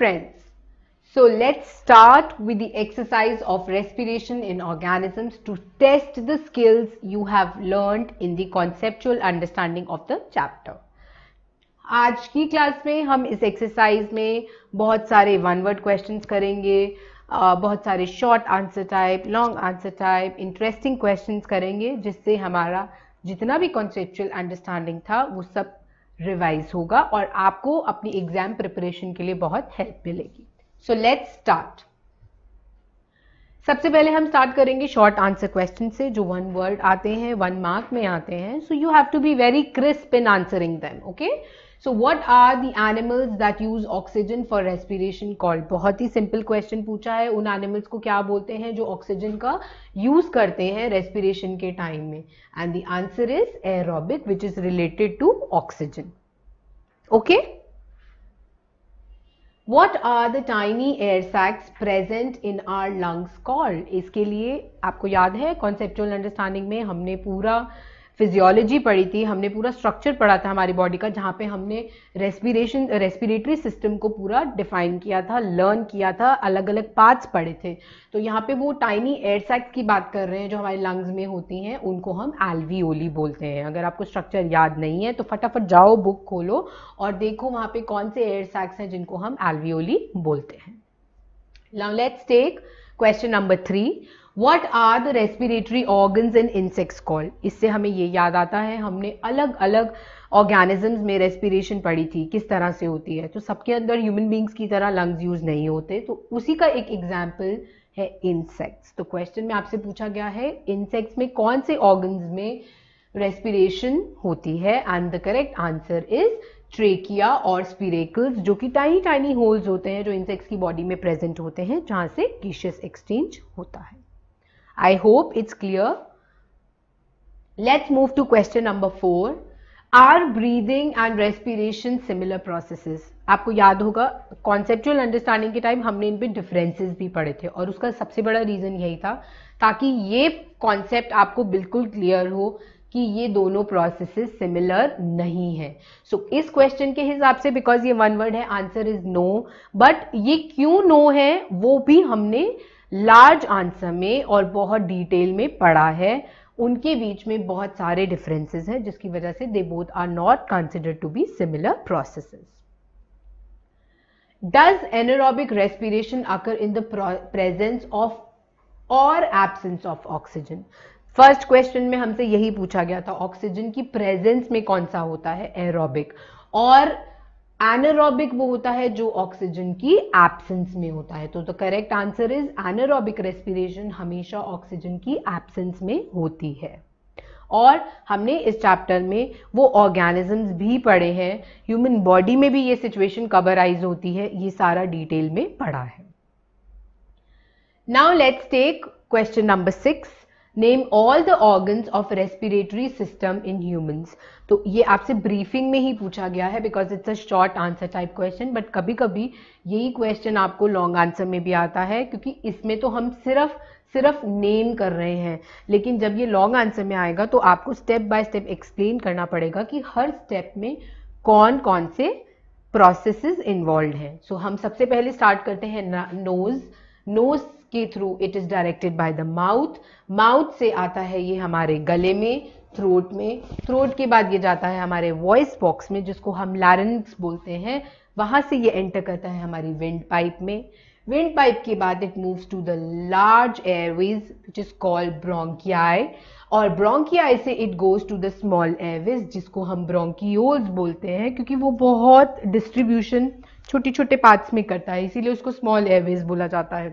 friends, so let's start with the exercise of respiration in organisms to test the skills you have learned in the conceptual understanding of the chapter. आज की class में हम इस exercise में बहुत सारे one word questions करेंगे बहुत सारे short answer type long answer type interesting questions करेंगे जिससे हमारा जितना भी कॉन्सेप्चुअल अंडरस्टैंडिंग था वो सब रिवाइज होगा और आपको अपनी एग्जाम प्रिपरेशन के लिए बहुत हेल्प मिलेगी सो लेट स्टार्ट सबसे पहले हम स्टार्ट करेंगे शॉर्ट आंसर क्वेश्चन से जो वन वर्ड आते हैं वन मार्क में आते हैं so you have to be very crisp in answering them okay so what are the animals that use oxygen for respiration called बहुत ही सिंपल क्वेश्चन पूछा है उन एनिमल्स को क्या बोलते हैं जो ऑक्सीजन का यूज करते हैं रेस्पिरेशन के टाइम में and the answer is aerobic which is related to oxygen okay what are the tiny air sacs present in our lungs called इसके लिए आपको याद है कॉन्सेप्चुअल अंडरस्टैंडिंग में हमने पूरा फिजियोलॉजी पढ़ी थी हमने पूरा स्ट्रक्चर पढ़ा था हमारी बॉडी का जहाँ पे हमने रेस्पिरेशन रेस्पिरेटरी सिस्टम को पूरा डिफाइन किया था लर्न किया था अलग अलग पार्ट्स पढ़े थे तो यहाँ पे वो टाइनी एयर सैक्स की बात कर रहे हैं जो हमारे लंग्स में होती हैं उनको हम एल्वीओली बोलते हैं अगर आपको स्ट्रक्चर याद नहीं है तो फटाफट जाओ बुक खोलो और देखो वहाँ पे कौन से एयर सैक्स हैं जिनको हम एल्वीओली बोलते हैं let's take question number three what are the respiratory organs in insects call इससे हमें ये याद आता है हमने अलग अलग ऑर्गेनिजम्स में रेस्पिरेशन पढ़ी थी किस तरह से होती है तो सबके अंदर ह्यूमन बींग्स की तरह लंग्स यूज़ नहीं होते तो उसी का एक एग्जाम्पल है इंसेक्ट्स तो क्वेश्चन में आपसे पूछा गया है इंसेक्ट्स में कौन से ऑर्गन्स में रेस्पिरेशन होती है and the correct answer is trachea और स्पिरेकल्स जो कि टाइनी टाइनी होल्स होते हैं जो इंसेक्ट्स की बॉडी में प्रेजेंट होते हैं जहाँ से कीशियस एक्सचेंज होता है I hope it's clear. Let's move to question number 4 are breathing and respiration similar processes आपको याद होगा कॉन्सेप्चुअल अंडरस्टैंडिंग के टाइम हमने इन पे डिफरेंसेस भी पढ़े थे और उसका सबसे बड़ा रीज़न यही था ताकि ये कॉन्सेप्ट आपको बिल्कुल क्लियर हो कि ये दोनों प्रोसेसेस सिमिलर नहीं है सो so, इस क्वेश्चन के हिसाब से बिकॉज ये वन वर्ड है आंसर इज नो बट ये क्यों नो no है वो भी हमने लार्ज आंसर में और बहुत डिटेल में पढ़ा है उनके बीच में बहुत सारे डिफरेंसेस हैं जिसकी वजह से they both are not consider to be similar processes does anaerobic respiration occur in the presence of और absence of oxygen first question में हमसे यही पूछा गया था ऑक्सीजन की प्रेजेंस में कौन सा होता है एरोबिक और एनरोबिक वो होता है जो ऑक्सीजन की एब्सेंस में होता है तो the correct answer is anaerobic respiration हमेशा ऑक्सीजन की एब्सेंस में होती है और हमने इस चैप्टर में वो ऑर्गेनिजम्स भी पढ़े हैं ह्यूमन बॉडी में भी ये सिचुएशन कवराइज होती है ये सारा डिटेल में पढ़ा है now let's take question number six name all the organs of respiratory system in humans तो ये आपसे ब्रीफिंग में ही पूछा गया है because it's a short answer type question but कभी कभी यही क्वेश्चन आपको लॉन्ग आंसर में भी आता है क्योंकि इसमें तो हम सिर्फ सिर्फ नेम कर रहे हैं लेकिन जब ये लॉन्ग आंसर में आएगा तो आपको स्टेप बाय स्टेप एक्सप्लेन करना पड़ेगा कि हर स्टेप में कौन कौन से प्रोसेसेस इन्वॉल्व हैं सो हम सबसे पहले स्टार्ट करते हैं नोज़ नोज के through it is directed by the mouth mouth से आता है ये हमारे गले में थ्रोट में थ्रोट के बाद ये जाता है हमारे वॉइस बॉक्स में जिसको हम लारेंस बोलते हैं वहां से ये एंटर करता है हमारी विंड पाइप में विंड पाइप के बाद it moves to the large airways which is called bronchi और ब्रोंकियाई से it goes to the small airways जिसको हम ब्रोंकियोल्स बोलते हैं क्योंकि वो बहुत डिस्ट्रीब्यूशन छोटे छोटे पार्ट्स में करता है इसीलिए उसको स्मॉल एयरवेज बोला जाता है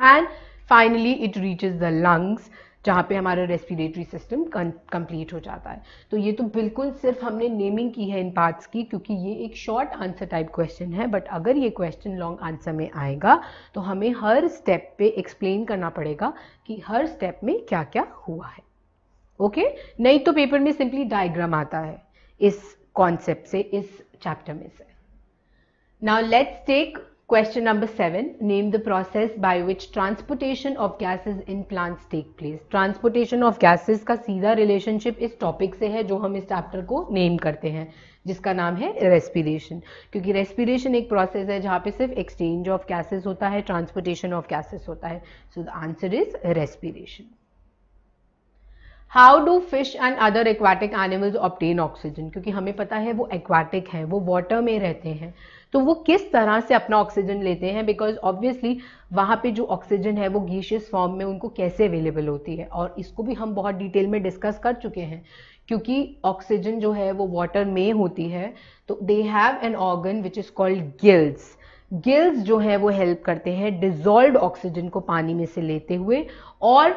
and finally it reaches the lungs जहाँ पे हमारा रेस्पिरेटरी सिस्टम कंप्लीट हो जाता है तो ये तो बिल्कुल सिर्फ हमने नेमिंग की है इन पार्ट्स की क्योंकि ये एक शॉर्ट आंसर टाइप क्वेश्चन है बट अगर ये क्वेश्चन लॉन्ग आंसर में आएगा तो हमें हर स्टेप पे एक्सप्लेन करना पड़ेगा कि हर स्टेप में क्या क्या हुआ है ओके okay? नहीं तो पेपर में सिंपली डायग्राम आता है इस कॉन्सेप्ट से इस चैप्टर में से Now let's take question number 7. Name the process by which transportation of gases in plants take place. Transportation of gases का सीधा relationship इस topic से है जो हम इस chapter को name करते हैं जिसका नाम है respiration. क्योंकि respiration एक process है जहाँ पे सिर्फ exchange of gases होता है transportation of gases होता है So the answer is respiration. How do fish and other aquatic animals obtain oxygen क्योंकि हमें पता है वो एक्वाटिक है वो वाटर में रहते हैं तो वो किस तरह से अपना ऑक्सीजन लेते हैं बिकॉज ऑब्वियसली वहां पे जो ऑक्सीजन है वो गीशियस फॉर्म में उनको कैसे अवेलेबल होती है और इसको भी हम बहुत डिटेल में डिस्कस कर चुके हैं क्योंकि ऑक्सीजन जो है वो वाटर में होती है तो they have an organ which is called gills gills जो है वो हेल्प करते हैं डिजॉल्व ऑक्सीजन को पानी में से लेते हुए और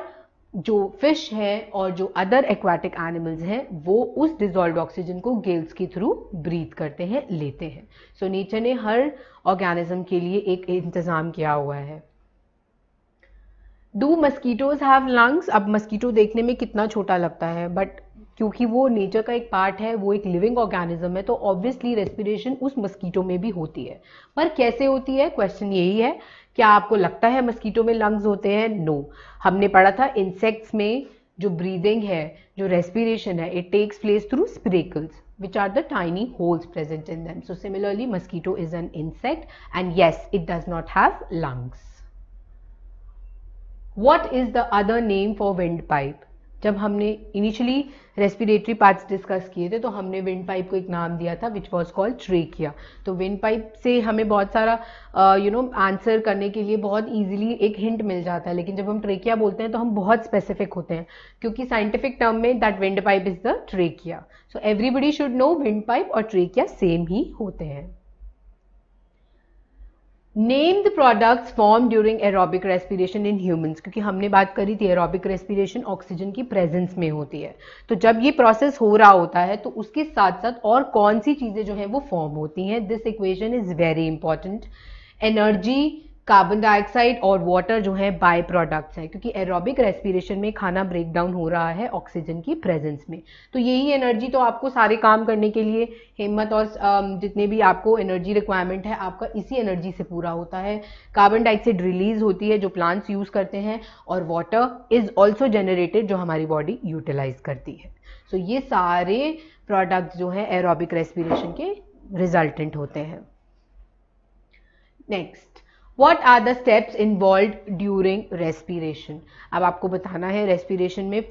जो फिश है और जो अदर एक्वाटिक एनिमल्स हैं वो उस डिजॉल्व ऑक्सीजन को गेल्स के थ्रू ब्रीथ करते हैं लेते हैं सो so, नेचर ने हर ऑर्गेनिज्म के लिए एक इंतज़ाम किया हुआ है डू मस्कीटोज हैव लंग्स अब मस्कीटो देखने में कितना छोटा लगता है बट क्योंकि वो नेचर का एक पार्ट है वो एक लिविंग ऑर्गेनिज्म है तो ऑब्वियसली रेस्पिरेशन उस मस्कीटो में भी होती है पर कैसे होती है क्वेश्चन यही है क्या आपको लगता है मस्कीटो में लंग्स होते हैं नो no. हमने पढ़ा था इंसेक्ट्स में जो ब्रीदिंग है जो रेस्पिरेशन है it takes place through spiracles which are the tiny holes present in them so similarly mosquito is an insect and yes it does not have lungs what is the other name for windpipe जब हमने initially respiratory parts discuss किए थे तो हमने wind pipe को एक नाम दिया था विच वॉज कॉल्ड ट्रेकिया तो विंड पाइप से हमें बहुत सारा यू नो आंसर करने के लिए बहुत ईजिली एक हिंट मिल जाता है लेकिन जब हम ट्रेकिया बोलते हैं तो हम बहुत स्पेसिफिक होते हैं क्योंकि साइंटिफिक टर्म में that windpipe is the trachea so everybody should know windpipe और ट्रेकिया सेम ही होते हैं name the products form during aerobic respiration in humans क्योंकि हमने बात करी थी एरोबिक रेस्पिरेशन ऑक्सीजन की प्रेजेंस में होती है तो जब ये प्रोसेस हो रहा होता है तो उसके साथ साथ और कौन सी चीज़ें जो हैं वो फॉर्म होती हैं this equation is very important energy carbon dioxide और वाटर जो है बाय प्रोडक्ट्स हैं क्योंकि एरोबिक रेस्पिरेशन में खाना ब्रेक डाउन हो रहा है ऑक्सीजन की प्रेजेंस में तो यही एनर्जी तो आपको सारे काम करने के लिए हिम्मत और जितने भी आपको एनर्जी रिक्वायरमेंट है आपका इसी एनर्जी से पूरा होता है कार्बन डाइऑक्साइड रिलीज होती है जो प्लांट्स यूज़ करते हैं और वाटर इज़ ऑल्सो जनरेटेड जो हमारी बॉडी यूटिलाइज करती है सो so, ये सारे प्रोडक्ट जो हैं एरोबिक रेस्पिरेशन के रिजल्टेंट होते हैं next what are the steps involve during respiration अब आपको बताना है रेस्पिरेशन में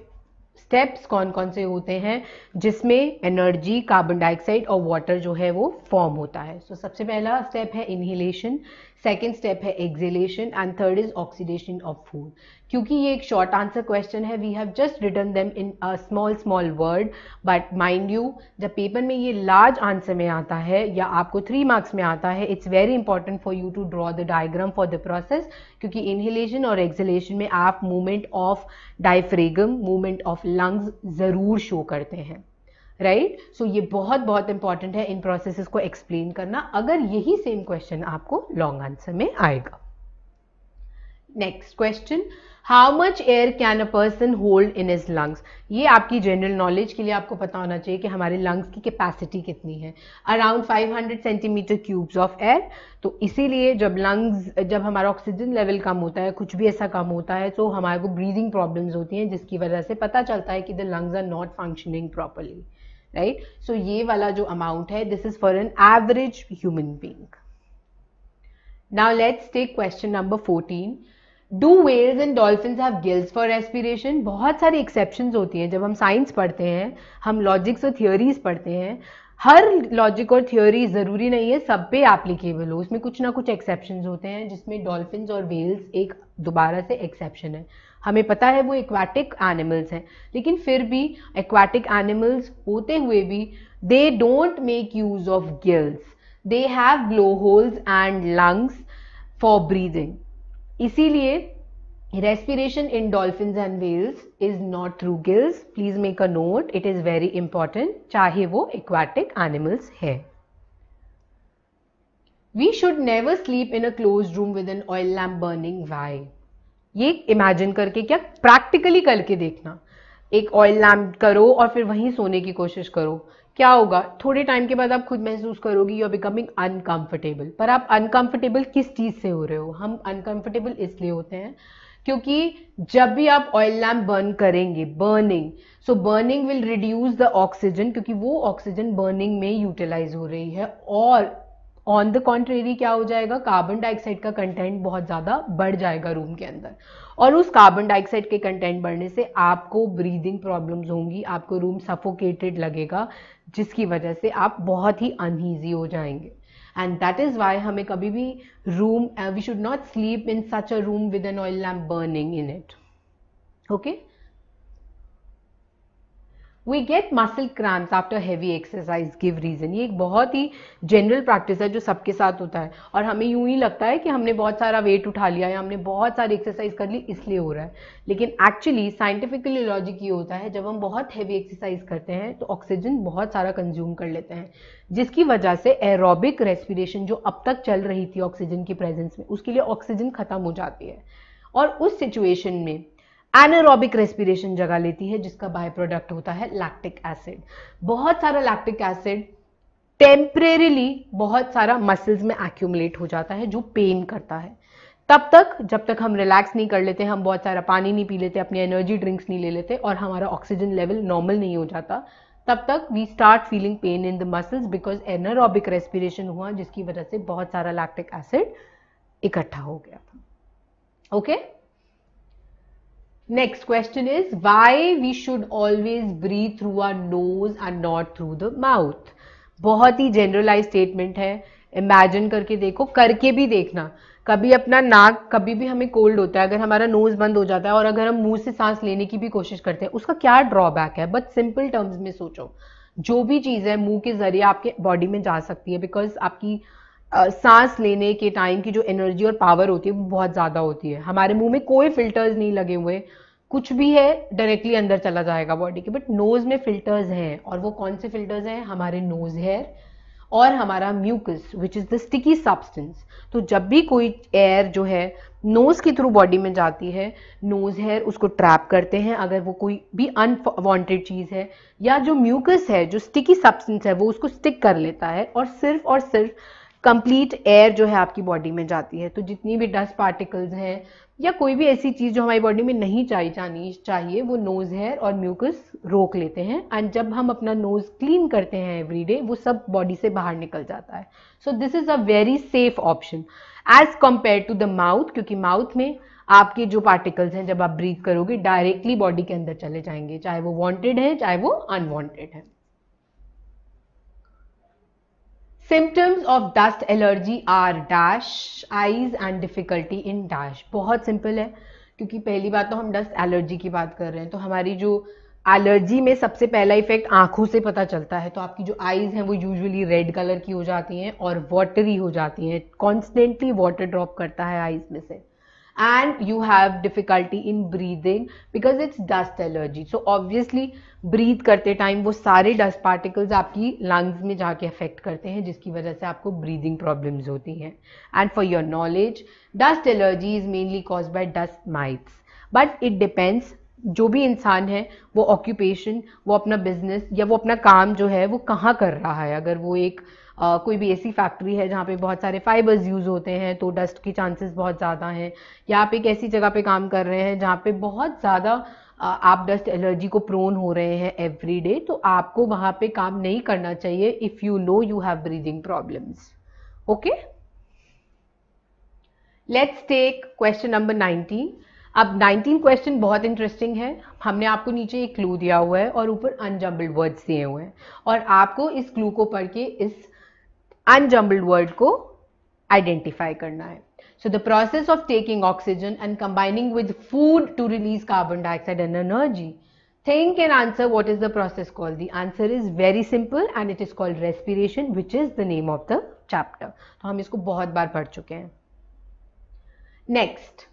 स्टेप्स कौन कौन से होते हैं जिसमें एनर्जी कार्बन डाइऑक्साइड और वाटर जो है वो फॉर्म होता है सो so, सबसे पहला स्टेप है इनहेलेशन सेकेंड स्टेप है exhalation and third is oxidation of food क्योंकि ये एक शॉर्ट आंसर क्वेश्चन है we have just written them in a small small word but mind you जब पेपर में ये लार्ज आंसर में आता है या आपको थ्री मार्क्स में आता है it's very important for you to draw the diagram for the process क्योंकि इनहेलेशन और एक्सलेशन में आप movement of diaphragm movement of lungs ज़रूर शो करते हैं राइट right? सो so, ये बहुत बहुत इंपॉर्टेंट है इन प्रोसेसेस को एक्सप्लेन करना अगर यही सेम क्वेश्चन आपको लॉन्ग आंसर में आएगा next question how much air can a person hold in his lungs ये आपकी जनरल नॉलेज के लिए आपको पता होना चाहिए कि हमारे लंग्स की कैपेसिटी कितनी है around 500 centimetre cubes of air तो इसीलिए जब लंग्स जब हमारा ऑक्सीजन लेवल कम होता है कुछ भी ऐसा कम होता है तो हमारे को ब्रीदिंग प्रॉब्लम्स होती हैं जिसकी वजह से पता चलता है कि the lungs are not functioning properly right so ये वाला जो अमाउंट है this is for an average human being now let's take question number fourteen do whales and dolphin have gills for respiration बहुत सारी एक्सेप्शन होती हैं जब हम साइंस पढ़ते हैं हम लॉजिक्स और थियोरीज पढ़ते हैं हर लॉजिक और थियोरी ज़रूरी नहीं है सब पे एप्लीकेबल हो उसमें कुछ ना कुछ एक्सेप्शन होते हैं जिसमें डॉल्फिन और वेल्स एक दोबारा से एक्सेप्शन है हमें पता है वो एक्वाटिक एनिमल्स हैं लेकिन फिर भी एक्वाटिक एनिमल्स होते हुए भी they don't make use of gills they have blow holes and lungs for breathing इसीलिए respiration in dolphin and whales is not through gills please make a note it is very important चाहे वो aquatic animals है we should never sleep in a close room with an oil lamp burning why ये imagine करके क्या practically करके देखना एक oil lamp करो और फिर वहीं सोने की कोशिश करो क्या होगा थोड़े टाइम के बाद आप खुद महसूस करोगे यू आर बिकमिंग अनकंफर्टेबल पर आप अनकंफर्टेबल किस चीज़ से हो रहे हो हम अनकंफर्टेबल इसलिए होते हैं क्योंकि जब भी आप ऑयल लैम्प बर्न करेंगे burning so burning will reduce the oxygen क्योंकि वो ऑक्सीजन बर्निंग में यूटिलाइज हो रही है और ऑन द कॉन्ट्रेरी क्या हो जाएगा कार्बन डाइऑक्साइड का कंटेंट बहुत ज़्यादा बढ़ जाएगा रूम के अंदर और उस कार्बन डाइऑक्साइड के कंटेंट बढ़ने से आपको ब्रीदिंग प्रॉब्लम्स होंगी आपको रूम सफोकेटेड लगेगा जिसकी वजह से आप बहुत ही अनईजी हो जाएंगे एंड दैट इज़ वाई हमें कभी भी room we should not sleep in such a room with an oil lamp burning in it okay we get muscle cramps after heavy exercise give reason ये एक बहुत ही general practice है जो सबके साथ होता है और हमें यूं ही लगता है कि हमने बहुत सारा वेट उठा लिया या हमने बहुत सारी एक्सरसाइज कर ली इसलिए हो रहा है लेकिन एक्चुअली साइंटिफिकली लॉजिक ये होता है जब हम बहुत हैवी एक्सरसाइज करते हैं तो ऑक्सीजन बहुत सारा कंज्यूम कर लेते हैं जिसकी वजह से एरोबिक रेस्पिरेशन जो अब तक चल रही थी ऑक्सीजन की प्रेजेंस में उसके लिए ऑक्सीजन ख़त्म हो जाती है और उस सिचुएशन में एनरोबिक रेस्पिरेशन जगह लेती है जिसका बाय प्रोडक्ट होता है लैक्टिक एसिड बहुत सारा लैक्टिक एसिड टेम्परेली बहुत सारा मसल्स में एक्यूमुलेट हो जाता है जो पेन करता है तब तक जब तक हम रिलैक्स नहीं कर लेते हम बहुत सारा पानी नहीं पी लेते अपनी एनर्जी ड्रिंक्स नहीं ले लेते और हमारा ऑक्सीजन लेवल नॉर्मल नहीं हो जाता तब तक we start feeling pain in the muscles because anaerobic respiration हुआ जिसकी वजह से बहुत सारा लैक्टिक एसिड इकट्ठा हो गया था okay okay? Next question is why we should always breathe through our nose and not through the mouth. बहुत ही जनरलाइज स्टेटमेंट है इमेजिन करके देखो करके भी देखना कभी अपना नाक कभी भी हमें कोल्ड होता है अगर हमारा नोज बंद हो जाता है और अगर हम मुंह से सांस लेने की भी कोशिश करते हैं उसका क्या ड्रॉबैक है बट सिंपल टर्म्स में सोचो जो भी चीज़ है मुंह के जरिए आपके बॉडी में जा सकती है बिकॉज आपकी सांस लेने के टाइम की जो एनर्जी और पावर होती है वो बहुत ज़्यादा होती है हमारे मुंह में कोई फिल्टर्स नहीं लगे हुए कुछ भी है डायरेक्टली अंदर चला जाएगा बॉडी के बट नोज़ में फिल्टर्स हैं और वो कौन से फिल्टर्स हैं हमारे नोज़ हेयर और हमारा mucus which is the sticky substance तो जब भी कोई एयर जो है नोज़ के थ्रू बॉडी में जाती है नोज़ हेयर उसको ट्रैप करते हैं अगर वो कोई भी अनवांटेड चीज़ है या जो म्यूकस है जो स्टिकी सब्सटेंस है वो उसको स्टिक कर लेता है और सिर्फ और सिर्फ कंप्लीट एयर जो है आपकी बॉडी में जाती है तो जितनी भी डस्ट पार्टिकल्स हैं या कोई भी ऐसी चीज़ जो हमारी बॉडी में नहीं चाहिए जानी चाहिए वो नोज़ हेयर और म्यूकस रोक लेते हैं एंड जब हम अपना नोज़ क्लीन करते हैं एवरीडे वो सब बॉडी से बाहर निकल जाता है so this is a very safe option as compare to the mouth क्योंकि माउथ में आपके जो पार्टिकल्स हैं जब आप ब्रीथ करोगे डायरेक्टली बॉडी के अंदर चले जाएंगे चाहे वो वांटेड है चाहे वो अनवांटेड है symptoms of dust allergy are dash eyes and difficulty in dash बहुत सिंपल है क्योंकि पहली बात तो हम डस्ट एलर्जी की बात कर रहे हैं तो हमारी जो एलर्जी में सबसे पहला इफेक्ट आंखों से पता चलता है तो आपकी जो आईज हैं वो यूजुअली रेड कलर की हो जाती हैं और वाटरी हो जाती हैं कॉन्स्टेंटली वाटर ड्रॉप करता है आईज में से and you have difficulty in breathing because it's dust allergy so obviously breathe karte time wo sare dust particles aapki lungs mein ja ke affect karte hain jiski wajah se aapko breathing problems hoti hain and for your knowledge dust allergy is mainly caused by dust mites but it depends जो भी इंसान है वो occupation वो अपना business या वो अपना काम जो है वो कहाँ कर रहा है अगर वो एक आ, कोई भी ऐसी फैक्ट्री है जहाँ पे बहुत सारे फाइबर्स यूज़ होते हैं तो डस्ट की चांसेस बहुत ज़्यादा हैं या आप एक ऐसी जगह पे काम कर रहे हैं जहाँ पे बहुत ज़्यादा आप डस्ट एलर्जी को प्रोन हो रहे हैं एवरी डे तो आपको वहाँ पे काम नहीं करना चाहिए if you know you have breathing problems okay let's take question number nineteen अब 19 क्वेश्चन बहुत इंटरेस्टिंग है हमने आपको नीचे एक क्लू दिया हुआ है और ऊपर अनजम्बल्ड वर्ड्स दिए हुए हैं और आपको इस क्लू को पढ़ के इस अनजम्बल्ड वर्ड को आइडेंटिफाई करना है so the process of taking oxygen and combining with food to release carbon dioxide and energy think and answer what is the process call the answer is very simple and it is called respiration which is the name of the chapter तो हम इसको बहुत बार पढ़ चुके हैं next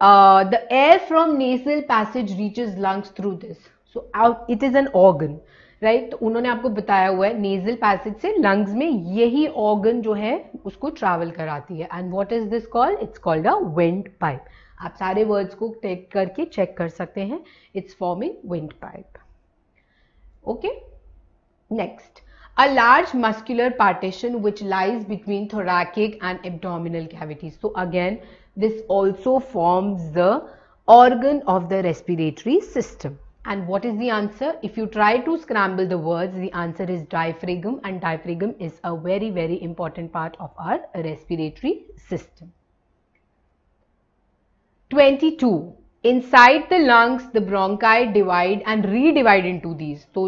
uh, the air from nasal passage reaches lungs through this. So out, it is an organ, right? तो उन्होंने आपको बताया हुआ है नेजल पैसेज से लंग्स में यही ऑर्गन जो है उसको ट्रैवल कराती है and what is this called it's called a windpipe आप सारे वर्ड्स को टेक करके चेक कर सकते हैं it's forming windpipe okay next a large muscular partition which lies between thoracic and abdominal cavities so again This also forms the organ of the respiratory system. And what is the answer? If you try to scramble the words, the answer is diaphragm and diaphragm is a very, very important part of our respiratory system. 22. Inside the lungs, the bronchi divide and redivide into these. So,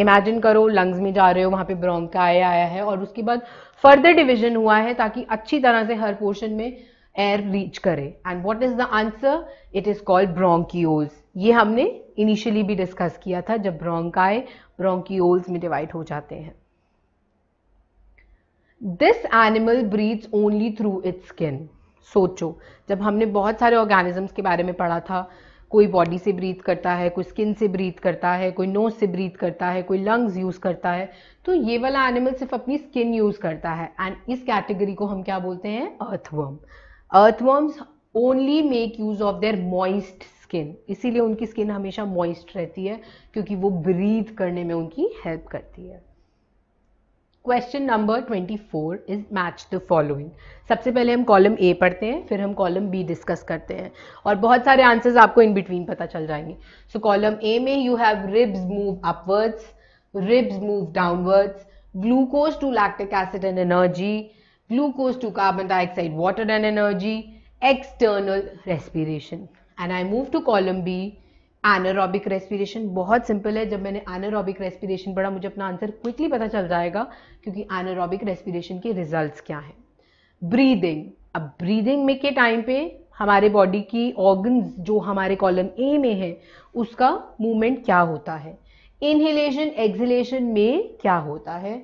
imagine करो lungs में जा रहे हो वहाँ पे bronchi आया है और उसके बाद फर्दर डिवीजन हुआ है ताकि अच्छी तरह से हर पोर्शन में एयर रीच करे and what is the answer it is called bronchioles ये हमने इनिशियली भी डिस्कस किया था जब ब्रोंकाई ब्रोंकिओल्स में डिवाइड हो जाते हैं this animal breathes only through its skin सोचो जब हमने बहुत सारे ऑर्गेनिजम्स के बारे में पढ़ा था कोई बॉडी से ब्रीथ करता है कोई स्किन से ब्रीथ करता है कोई नोज से ब्रीथ करता है कोई लंग्स यूज़ करता है तो ये वाला एनिमल सिर्फ अपनी स्किन यूज़ करता है एंड इस कैटेगरी को हम क्या बोलते हैं earthworm earthworms only make use of their moist skin इसीलिए उनकी स्किन हमेशा मॉइस्ट रहती है क्योंकि वो ब्रीथ करने में उनकी हेल्प करती है question number 24 is match the following सबसे पहले हम कॉलम ए पढ़ते हैं फिर हम कॉलम बी डिस्कस करते हैं और बहुत सारे आंसर्स आपको इन बिटवीन पता चल जाएंगे सो कॉलम ए में you have ribs move upwards ribs move downwards glucose to lactic acid and energy glucose to carbon dioxide, water and energy, external respiration. And I move to column B, anaerobic respiration बहुत simple है जब मैंने anaerobic respiration पढ़ा मुझे अपना answer quickly पता चल जाएगा क्योंकि anaerobic respiration के रिजल्ट्स क्या हैं breathing अब breathing में के time पे हमारे बॉडी की ऑर्गन्स जो हमारे कॉलम ए में है उसका मूवमेंट क्या होता है इनहेलेशन एक्सिलेशन में क्या होता है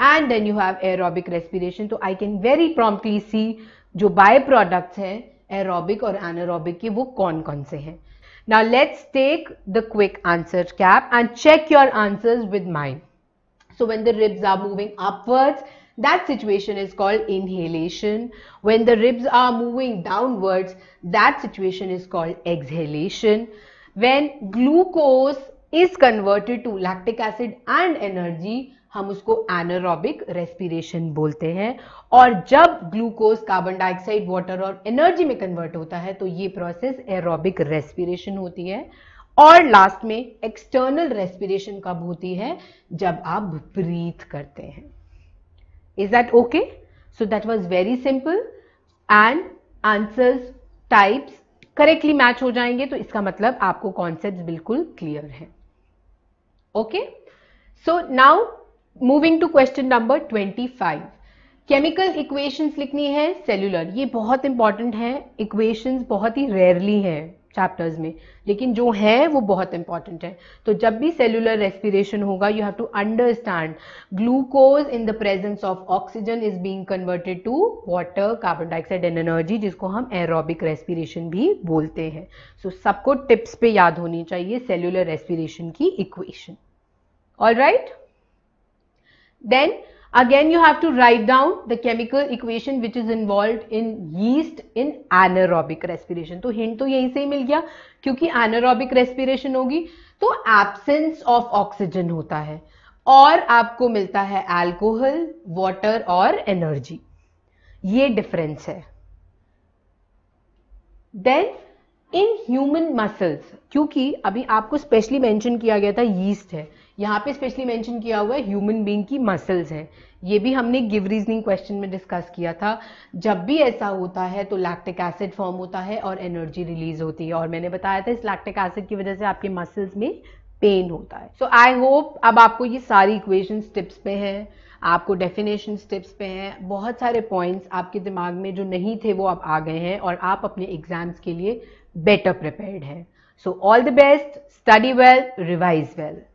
and then you have aerobic respiration So I can very promptly see, जो byproducts products aerobic or anaerobic now let's take the quick answer cap and check your answers with mine so when the ribs are moving upwards that situation is called inhalation when the ribs are moving downwards that situation is called exhalation when glucose is converted to lactic acid and energy हम उसको anaerobic respiration बोलते हैं और जब glucose carbon dioxide water और energy में convert होता है तो ये प्रोसेस एरोबिक रेस्पिरेशन होती है और लास्ट में एक्सटर्नल रेस्पिरेशन कब होती है जब आप ब्रीथ करते हैं is that okay so that was very simple and answers types correctly match हो जाएंगे तो इसका मतलब आपको कॉन्सेप्ट बिल्कुल क्लियर है okay so now moving to question number 25 chemical equations लिखनी है सेलुलर ये बहुत इंपॉर्टेंट है इक्वेशंस बहुत ही रेयरली है चैप्टर्स में लेकिन जो है वो बहुत इंपॉर्टेंट है तो जब भी सेलुलर रेस्पिरेशन होगा you have to understand glucose in the presence of oxygen is being converted to water carbon dioxide and energy जिसको हम एरोबिक रेस्पिरेशन भी बोलते हैं सो so, सबको टिप्स पे याद होनी चाहिए सेलुलर रेस्पिरेशन की equation all right right? Then again you have to write down the chemical equation which is involved in yeast in anaerobic respiration. to hint to yahi se hi mil gaya kyunki anaerobic respiration hogi to absence of oxygen hota hai और आपको मिलता है alcohol, water और energy. ये difference है. Then in human muscles क्योंकि अभी आपको स्पेशली मेंशन किया गया था यीस्ट है यहाँ पे स्पेशली मेंशन किया हुआ है ह्यूमन बींग की मसल्स हैं ये भी हमने गिव रीजनिंग क्वेश्चन में डिस्कस किया था जब भी ऐसा होता है तो लैक्टिक एसिड फॉर्म होता है और एनर्जी रिलीज होती है और मैंने बताया था इस लैक्टिक एसिड की वजह से आपके मसल्स में पेन होता है सो आई होप अब आपको ये सारी इक्वेशन टिप्स पे हैं आपको डेफिनेशन टिप्स पे हैं बहुत सारे पॉइंट्स आपके दिमाग में जो नहीं थे वो अब आ गए हैं और आप अपने एग्जाम्स के लिए बेटर प्रिपेयर्ड हैं so all the best study well revise well